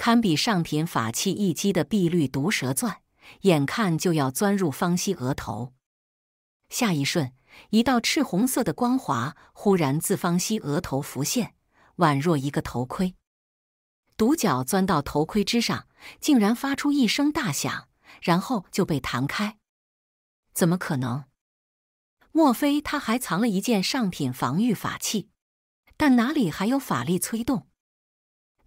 堪比上品法器一击的碧绿毒蛇钻，眼看就要钻入方西额头，下一瞬，一道赤红色的光华忽然自方西额头浮现，宛若一个头盔，独角钻到头盔之上，竟然发出一声大响，然后就被弹开。怎么可能？莫非他还藏了一件上品防御法器？但哪里还有法力催动？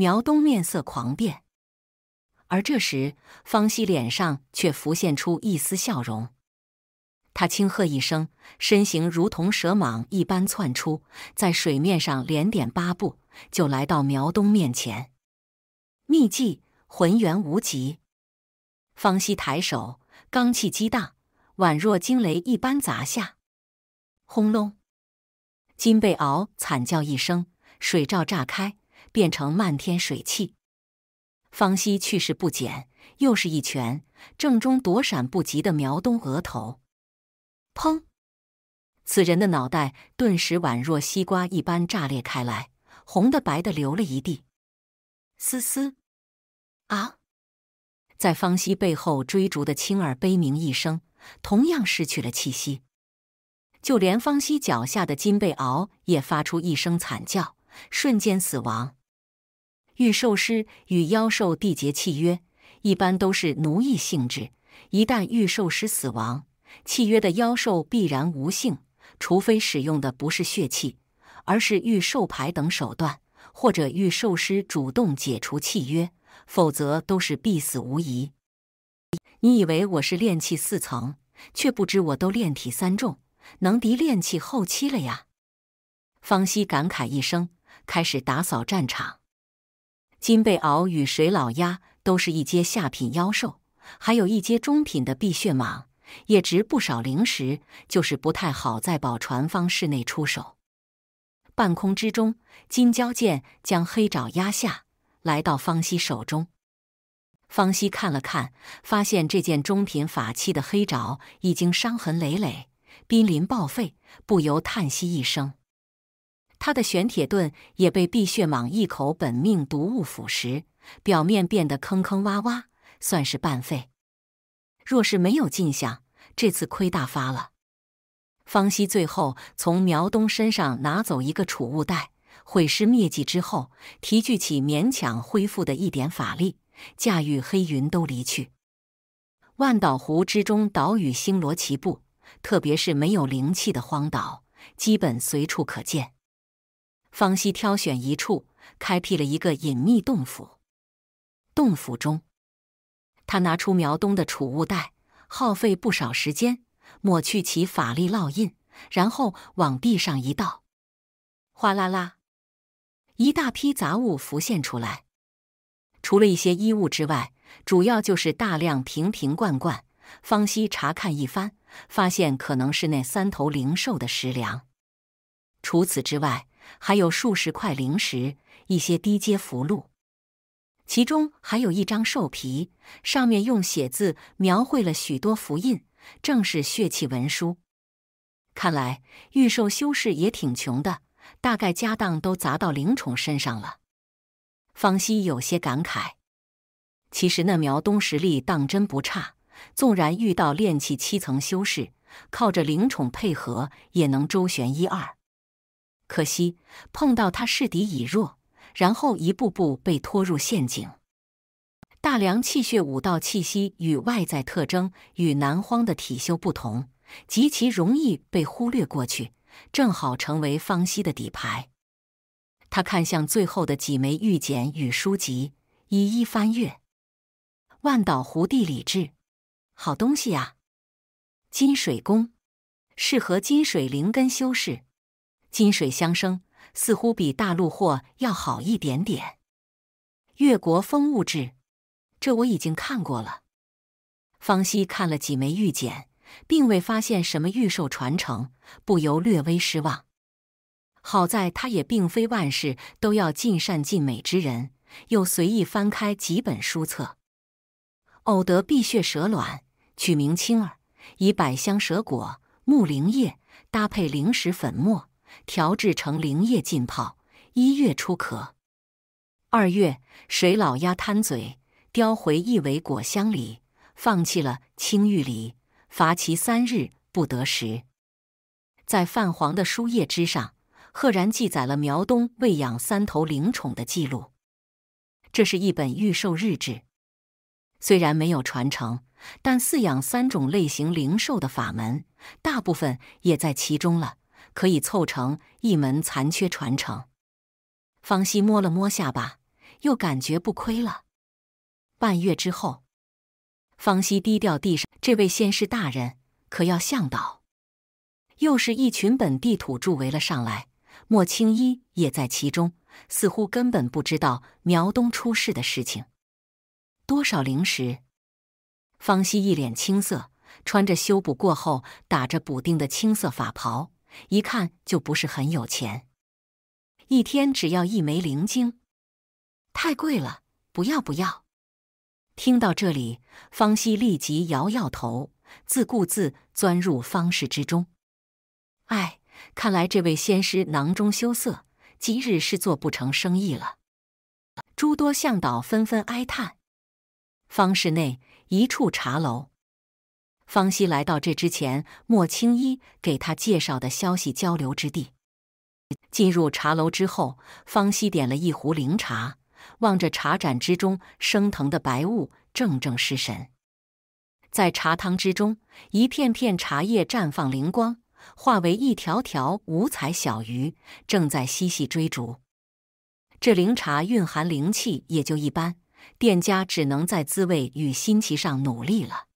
苗东面色狂变，而这时方西脸上却浮现出一丝笑容。他轻喝一声，身形如同蛇蟒一般窜出，在水面上连点八步，就来到苗东面前。秘技浑圆无极，方西抬手，罡气激荡，宛若惊雷一般砸下。轰隆！金背鳌惨叫一声，水罩炸开。变成漫天水汽。方西去势不减，又是一拳，正中躲闪不及的苗东额头，砰！此人的脑袋顿时宛若西瓜一般炸裂开来，红的白的流了一地。思思啊，在方西背后追逐的青儿悲鸣一声，同样失去了气息。就连方西脚下的金背鳌也发出一声惨叫，瞬间死亡。御兽师与妖兽缔结契约，一般都是奴役性质。一旦御兽师死亡，契约的妖兽必然无性，除非使用的不是血气，而是御兽牌等手段，或者御兽师主动解除契约，否则都是必死无疑。你以为我是炼气四层，却不知我都炼体三重，能敌炼气后期了呀！方希感慨一声，开始打扫战场。金背鳌与水老鸭都是一阶下品妖兽，还有一阶中品的碧血蟒，也值不少灵石，就是不太好在宝船方室内出手。半空之中，金蛟剑将黑爪压下来到方西手中。方西看了看，发现这件中品法器的黑爪已经伤痕累累，濒临报废，不由叹息一声。他的玄铁盾也被碧血蟒一口本命毒物腐蚀，表面变得坑坑洼洼，算是半废。若是没有进项，这次亏大发了。方希最后从苗东身上拿走一个储物袋，毁尸灭迹之后，提聚起勉强恢复的一点法力，驾驭黑云都离去。万岛湖之中，岛屿星罗棋布，特别是没有灵气的荒岛，基本随处可见。方西挑选一处，开辟了一个隐秘洞府。洞府中，他拿出苗东的储物袋，耗费不少时间抹去其法力烙印，然后往地上一倒，哗啦啦，一大批杂物浮现出来。除了一些衣物之外，主要就是大量瓶瓶罐罐。方西查看一番，发现可能是那三头灵兽的食粮。除此之外，还有数十块灵石，一些低阶符箓，其中还有一张兽皮，上面用写字描绘了许多符印，正是血气文书。看来御兽修士也挺穷的，大概家当都砸到灵宠身上了。方希有些感慨。其实那苗东实力当真不差，纵然遇到炼气七层修士，靠着灵宠配合也能周旋一二。可惜碰到他势敌已弱，然后一步步被拖入陷阱。大梁气血武道气息与外在特征与南荒的体修不同，极其容易被忽略过去，正好成为方西的底牌。他看向最后的几枚玉简与书籍，一一翻阅。万岛湖地理志，好东西啊！金水功，适合金水灵根修士。金水相生，似乎比大陆货要好一点点。越国风物志，这我已经看过了。方希看了几枚玉简，并未发现什么玉兽传承，不由略微失望。好在他也并非万事都要尽善尽美之人，又随意翻开几本书册，偶得碧血蛇卵，取名青儿，以百香蛇果、木灵叶搭配灵石粉末。调制成灵液浸泡，一月出壳。二月，水老鸭贪嘴，叼回一尾果香里，放弃了青玉里，罚其三日不得食。在泛黄的书页之上，赫然记载了苗东喂养三头灵宠的记录。这是一本预售日志，虽然没有传承，但饲养三种类型灵兽的法门，大部分也在其中了。可以凑成一门残缺传承。方希摸了摸下巴，又感觉不亏了。半月之后，方希低调地上，这位先师大人可要向导。又是一群本地土著围了上来，莫青衣也在其中，似乎根本不知道苗东出事的事情。多少灵石？方希一脸青涩，穿着修补过后、打着补丁的青色法袍。一看就不是很有钱，一天只要一枚灵晶，太贵了，不要不要！听到这里，方西立即摇摇头，自顾自钻入方室之中。哎，看来这位仙师囊中羞涩，今日是做不成生意了。诸多向导纷纷哀叹。方室内一处茶楼。方希来到这之前，莫青衣给他介绍的消息交流之地。进入茶楼之后，方希点了一壶灵茶，望着茶盏之中升腾的白雾，怔怔失神。在茶汤之中，一片片茶叶绽放灵光，化为一条条五彩小鱼，正在嬉戏追逐。这灵茶蕴含灵气也就一般，店家只能在滋味与新奇上努力了。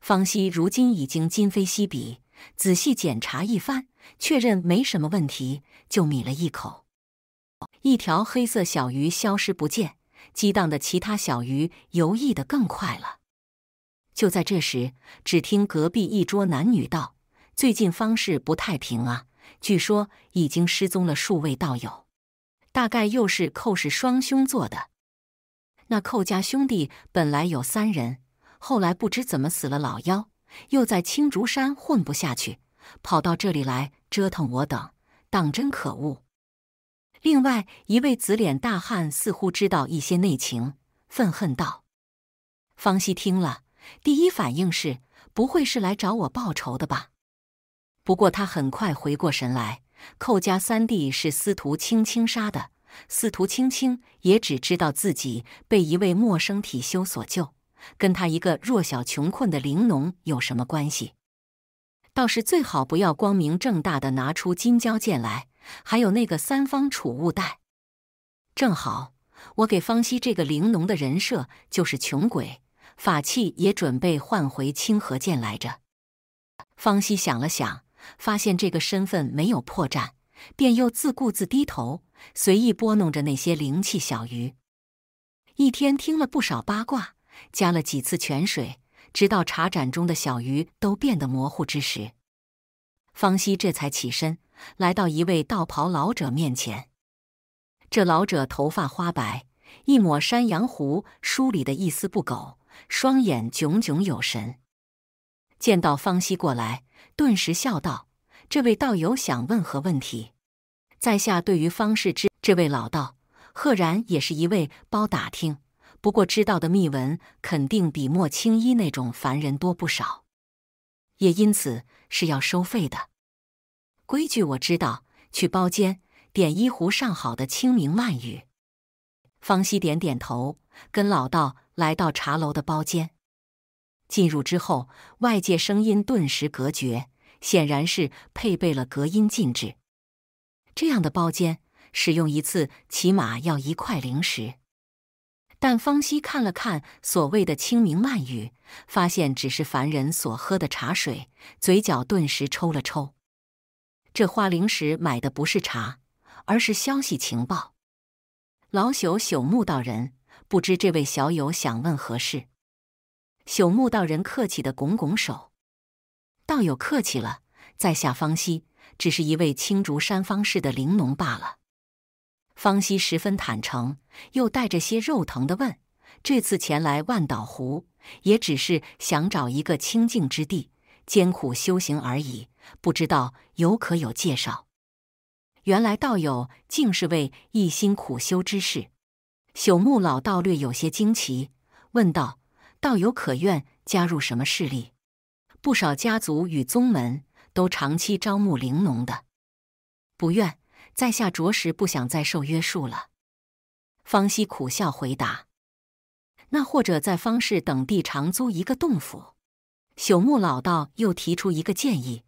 方西如今已经今非昔比，仔细检查一番，确认没什么问题，就抿了一口。一条黑色小鱼消失不见，激荡的其他小鱼游弋的更快了。就在这时，只听隔壁一桌男女道：“最近方氏不太平啊，据说已经失踪了数位道友，大概又是寇氏双兄做的。那寇家兄弟本来有三人。”后来不知怎么死了，老妖又在青竹山混不下去，跑到这里来折腾我等，当真可恶。另外一位紫脸大汉似乎知道一些内情，愤恨道：“方西听了，第一反应是不会是来找我报仇的吧？不过他很快回过神来，寇家三弟是司徒青青杀的，司徒青青也只知道自己被一位陌生体修所救。”跟他一个弱小穷困的玲珑有什么关系？倒是最好不要光明正大的拿出金蛟剑来，还有那个三方储物袋。正好我给方西这个玲珑的人设就是穷鬼，法器也准备换回清河剑来着。方西想了想，发现这个身份没有破绽，便又自顾自低头随意拨弄着那些灵气小鱼。一天听了不少八卦。加了几次泉水，直到茶盏中的小鱼都变得模糊之时，方西这才起身来到一位道袍老者面前。这老者头发花白，一抹山羊胡梳理的一丝不苟，双眼炯炯有神。见到方西过来，顿时笑道：“这位道友想问何问题？在下对于方氏之……”这位老道赫然也是一位包打听。不过知道的秘闻肯定比莫青衣那种凡人多不少，也因此是要收费的。规矩我知道，去包间点一壶上好的清明曼雨。方西点点头，跟老道来到茶楼的包间。进入之后，外界声音顿时隔绝，显然是配备了隔音禁制。这样的包间使用一次起码要一块灵石。但方希看了看所谓的清明漫雨，发现只是凡人所喝的茶水，嘴角顿时抽了抽。这花灵石买的不是茶，而是消息情报。老朽朽木道人，不知这位小友想问何事？朽木道人客气的拱拱手，道友客气了，在下方希只是一位青竹山方氏的玲珑罢了。方西十分坦诚，又带着些肉疼的问：“这次前来万岛湖，也只是想找一个清净之地，艰苦修行而已。不知道有可有介绍？”原来道友竟是位一心苦修之士，朽木老道略有些惊奇，问道：“道友可愿加入什么势力？不少家族与宗门都长期招募灵农的，不愿。”在下着实不想再受约束了。方希苦笑回答：“那或者在方氏等地长租一个洞府。”朽木老道又提出一个建议：“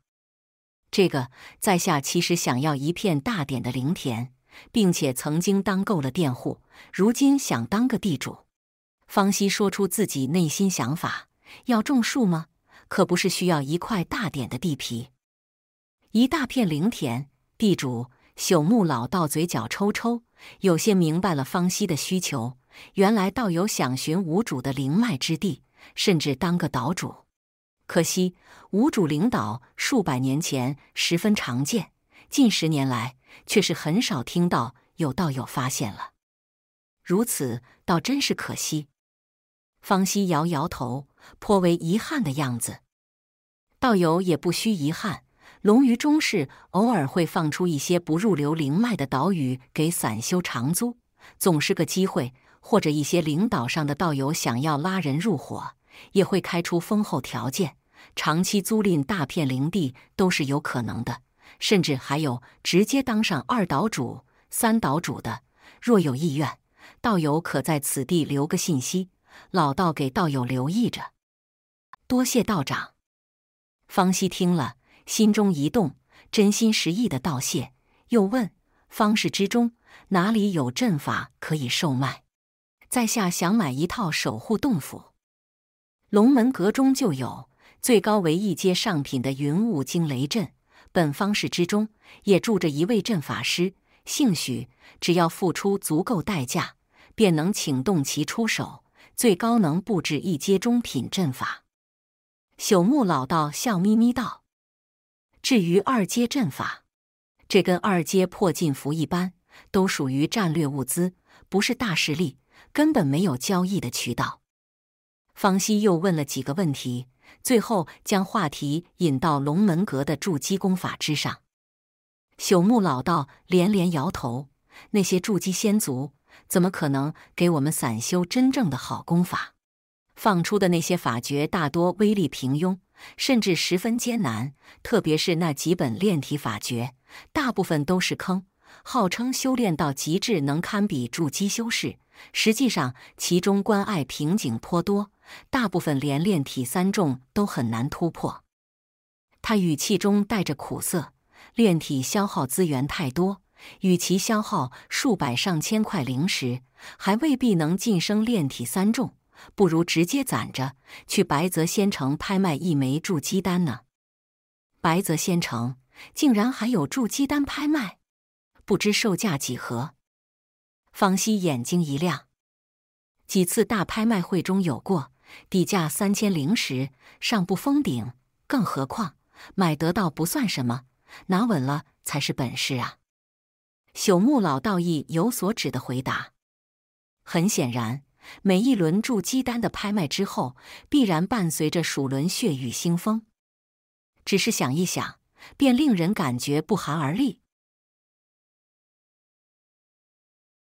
这个在下其实想要一片大点的灵田，并且曾经当够了佃户，如今想当个地主。”方希说出自己内心想法：“要种树吗？可不是需要一块大点的地皮，一大片灵田，地主。”朽木老道嘴角抽抽，有些明白了方西的需求。原来道友想寻无主的灵脉之地，甚至当个岛主。可惜无主灵岛数百年前十分常见，近十年来却是很少听到有道友发现了。如此，倒真是可惜。方西摇摇头，颇为遗憾的样子。道友也不需遗憾。龙鱼中士偶尔会放出一些不入流灵脉的岛屿给散修长租，总是个机会；或者一些领导上的道友想要拉人入伙，也会开出丰厚条件，长期租赁大片灵地都是有可能的。甚至还有直接当上二岛主、三岛主的。若有意愿，道友可在此地留个信息，老道给道友留意着。多谢道长。方希听了。心中一动，真心实意的道谢，又问：“方氏之中哪里有阵法可以售卖？在下想买一套守护洞府，龙门阁中就有，最高为一阶上品的云雾惊雷阵。本方士之中也住着一位阵法师，兴许只要付出足够代价，便能请动其出手，最高能布置一阶中品阵法。”朽木老道笑眯眯道。至于二阶阵法，这跟二阶破禁符一般，都属于战略物资，不是大势力根本没有交易的渠道。方希又问了几个问题，最后将话题引到龙门阁的筑基功法之上。朽木老道连连摇头：“那些筑基仙族怎么可能给我们散修真正的好功法？放出的那些法诀大多威力平庸。”甚至十分艰难，特别是那几本炼体法诀，大部分都是坑。号称修炼到极致能堪比筑基修士，实际上其中关爱瓶颈颇多，大部分连炼体三重都很难突破。他语气中带着苦涩，炼体消耗资源太多，与其消耗数百上千块灵石，还未必能晋升炼体三重。不如直接攒着去白泽仙城拍卖一枚筑基丹呢？白泽仙城竟然还有筑基丹拍卖，不知售价几何？方西眼睛一亮，几次大拍卖会中有过，底价三千零石，上不封顶。更何况买得到不算什么，拿稳了才是本事啊！朽木老道义有所指的回答，很显然。每一轮筑基丹的拍卖之后，必然伴随着数轮血雨腥风，只是想一想，便令人感觉不寒而栗。